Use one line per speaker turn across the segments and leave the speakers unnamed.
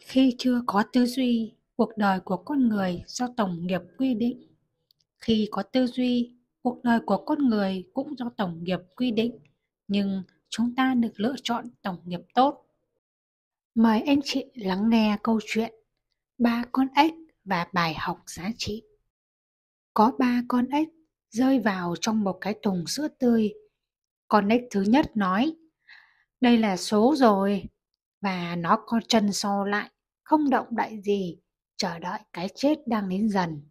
khi chưa có tư duy cuộc đời của con người do tổng nghiệp quy định khi có tư duy cuộc đời của con người cũng do tổng nghiệp quy định nhưng chúng ta được lựa chọn tổng nghiệp tốt mời anh chị lắng nghe câu chuyện ba con ếch và bài học giá trị có ba con ếch rơi vào trong một cái thùng sữa tươi con ếch thứ nhất nói đây là số rồi và nó co chân so lại, không động đại gì, chờ đợi cái chết đang đến dần.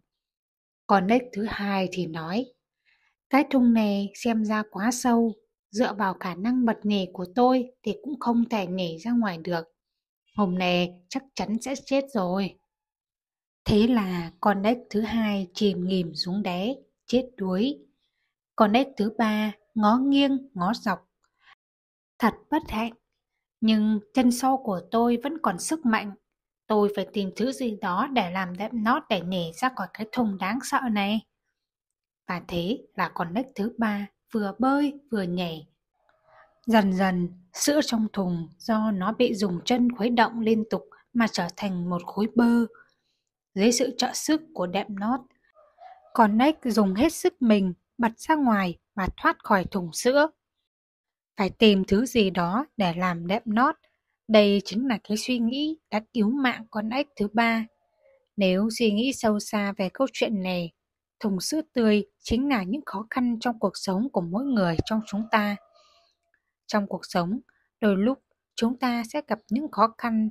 Còn nếp thứ hai thì nói, cái thùng này xem ra quá sâu, dựa vào khả năng bật nghề của tôi thì cũng không thể nhảy ra ngoài được. Hôm nay chắc chắn sẽ chết rồi. Thế là con nếp thứ hai chìm nghỉm xuống đáy, chết đuối. Con nếp thứ ba ngó nghiêng, ngó dọc. Thật bất hạnh nhưng chân sau của tôi vẫn còn sức mạnh. Tôi phải tìm thứ gì đó để làm đệm nót để nhảy ra khỏi cái thùng đáng sợ này. Và thế là con nách thứ ba vừa bơi vừa nhảy. Dần dần, sữa trong thùng do nó bị dùng chân khuấy động liên tục mà trở thành một khối bơ. Dưới sự trợ sức của đệm nót, con nách dùng hết sức mình bật ra ngoài và thoát khỏi thùng sữa phải tìm thứ gì đó để làm đệm lót. Đây chính là cái suy nghĩ đã cứu mạng con ếch thứ ba. Nếu suy nghĩ sâu xa về câu chuyện này, thùng sữa tươi chính là những khó khăn trong cuộc sống của mỗi người trong chúng ta. Trong cuộc sống, đôi lúc chúng ta sẽ gặp những khó khăn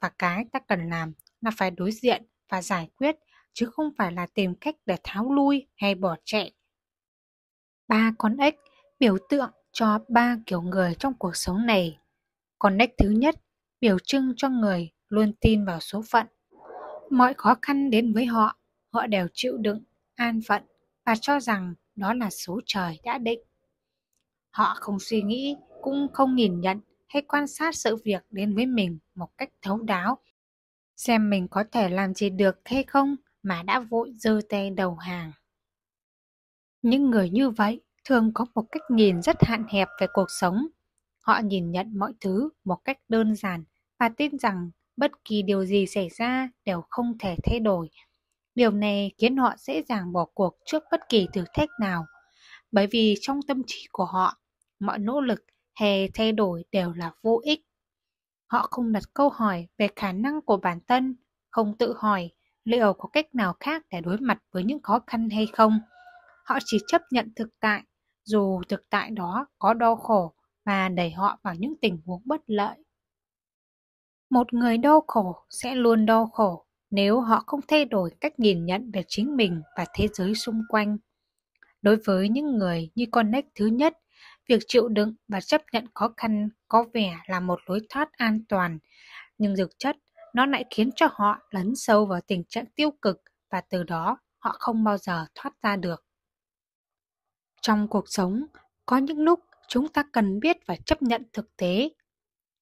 và cái ta cần làm là phải đối diện và giải quyết chứ không phải là tìm cách để tháo lui hay bỏ chạy. Ba con ếch biểu tượng cho ba kiểu người trong cuộc sống này. Con nách thứ nhất biểu trưng cho người luôn tin vào số phận. Mọi khó khăn đến với họ, họ đều chịu đựng, an phận và cho rằng đó là số trời đã định. Họ không suy nghĩ, cũng không nhìn nhận hay quan sát sự việc đến với mình một cách thấu đáo, xem mình có thể làm gì được hay không mà đã vội dơ tay đầu hàng. Những người như vậy thường có một cách nhìn rất hạn hẹp về cuộc sống. Họ nhìn nhận mọi thứ một cách đơn giản và tin rằng bất kỳ điều gì xảy ra đều không thể thay đổi. Điều này khiến họ dễ dàng bỏ cuộc trước bất kỳ thử thách nào, bởi vì trong tâm trí của họ, mọi nỗ lực hay thay đổi đều là vô ích. Họ không đặt câu hỏi về khả năng của bản thân, không tự hỏi liệu có cách nào khác để đối mặt với những khó khăn hay không. Họ chỉ chấp nhận thực tại dù thực tại đó có đau khổ và đẩy họ vào những tình huống bất lợi. Một người đau khổ sẽ luôn đau khổ nếu họ không thay đổi cách nhìn nhận về chính mình và thế giới xung quanh. Đối với những người như con nách thứ nhất, việc chịu đựng và chấp nhận khó khăn có vẻ là một lối thoát an toàn, nhưng thực chất nó lại khiến cho họ lấn sâu vào tình trạng tiêu cực và từ đó họ không bao giờ thoát ra được trong cuộc sống có những lúc chúng ta cần biết và chấp nhận thực tế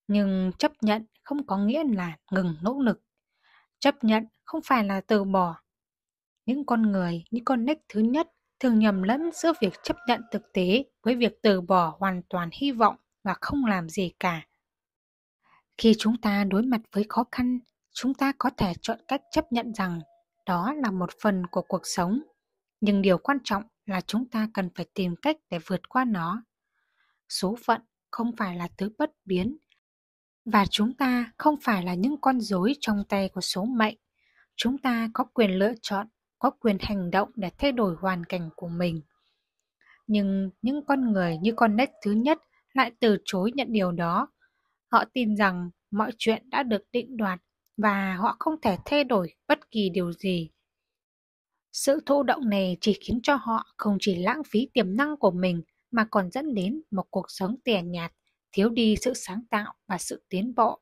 nhưng chấp nhận không có nghĩa là ngừng nỗ lực chấp nhận không phải là từ bỏ những con người những con nếch thứ nhất thường nhầm lẫn giữa việc chấp nhận thực tế với việc từ bỏ hoàn toàn hy vọng và không làm gì cả khi chúng ta đối mặt với khó khăn chúng ta có thể chọn cách chấp nhận rằng đó là một phần của cuộc sống nhưng điều quan trọng là chúng ta cần phải tìm cách để vượt qua nó. Số phận không phải là thứ bất biến và chúng ta không phải là những con rối trong tay của số mệnh. Chúng ta có quyền lựa chọn, có quyền hành động để thay đổi hoàn cảnh của mình. Nhưng những con người như con nết thứ nhất lại từ chối nhận điều đó. Họ tin rằng mọi chuyện đã được định đoạt và họ không thể thay đổi bất kỳ điều gì sự thụ động này chỉ khiến cho họ không chỉ lãng phí tiềm năng của mình mà còn dẫn đến một cuộc sống tẻ nhạt, thiếu đi sự sáng tạo và sự tiến bộ.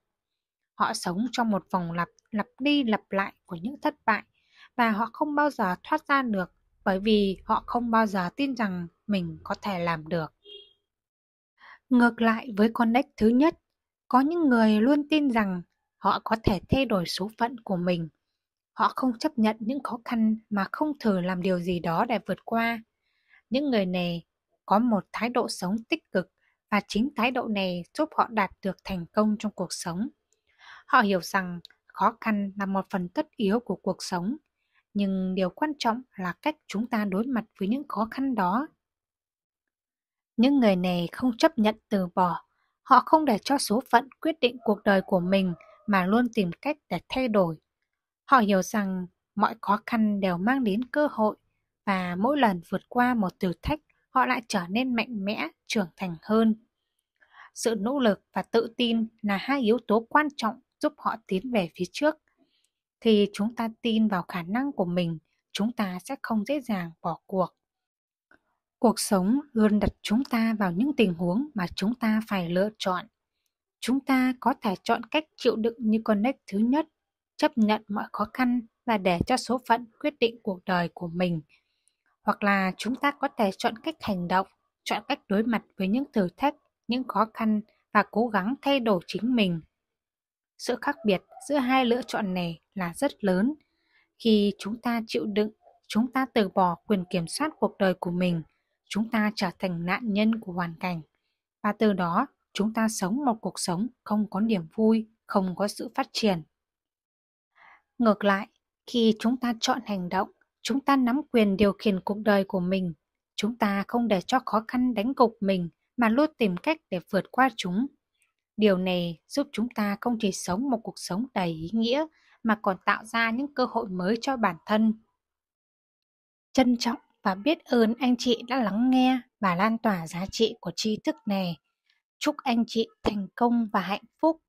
Họ sống trong một vòng lặp lặp đi lặp lại của những thất bại và họ không bao giờ thoát ra được bởi vì họ không bao giờ tin rằng mình có thể làm được. Ngược lại với con đách thứ nhất, có những người luôn tin rằng họ có thể thay đổi số phận của mình họ không chấp nhận những khó khăn mà không thử làm điều gì đó để vượt qua những người này có một thái độ sống tích cực và chính thái độ này giúp họ đạt được thành công trong cuộc sống họ hiểu rằng khó khăn là một phần tất yếu của cuộc sống nhưng điều quan trọng là cách chúng ta đối mặt với những khó khăn đó những người này không chấp nhận từ bỏ họ không để cho số phận quyết định cuộc đời của mình mà luôn tìm cách để thay đổi Họ hiểu rằng mọi khó khăn đều mang đến cơ hội và mỗi lần vượt qua một thử thách họ lại trở nên mạnh mẽ, trưởng thành hơn. Sự nỗ lực và tự tin là hai yếu tố quan trọng giúp họ tiến về phía trước. Khi chúng ta tin vào khả năng của mình, chúng ta sẽ không dễ dàng bỏ cuộc. Cuộc sống luôn đặt chúng ta vào những tình huống mà chúng ta phải lựa chọn. Chúng ta có thể chọn cách chịu đựng như con nếch thứ nhất chấp nhận mọi khó khăn và để cho số phận quyết định cuộc đời của mình. Hoặc là chúng ta có thể chọn cách hành động, chọn cách đối mặt với những thử thách, những khó khăn và cố gắng thay đổi chính mình. Sự khác biệt giữa hai lựa chọn này là rất lớn. Khi chúng ta chịu đựng, chúng ta từ bỏ quyền kiểm soát cuộc đời của mình, chúng ta trở thành nạn nhân của hoàn cảnh và từ đó chúng ta sống một cuộc sống không có niềm vui, không có sự phát triển Ngược lại, khi chúng ta chọn hành động, chúng ta nắm quyền điều khiển cuộc đời của mình. Chúng ta không để cho khó khăn đánh gục mình mà luôn tìm cách để vượt qua chúng. Điều này giúp chúng ta không chỉ sống một cuộc sống đầy ý nghĩa mà còn tạo ra những cơ hội mới cho bản thân. Trân trọng và biết ơn anh chị đã lắng nghe và lan tỏa giá trị của tri thức này. Chúc anh chị thành công và hạnh phúc.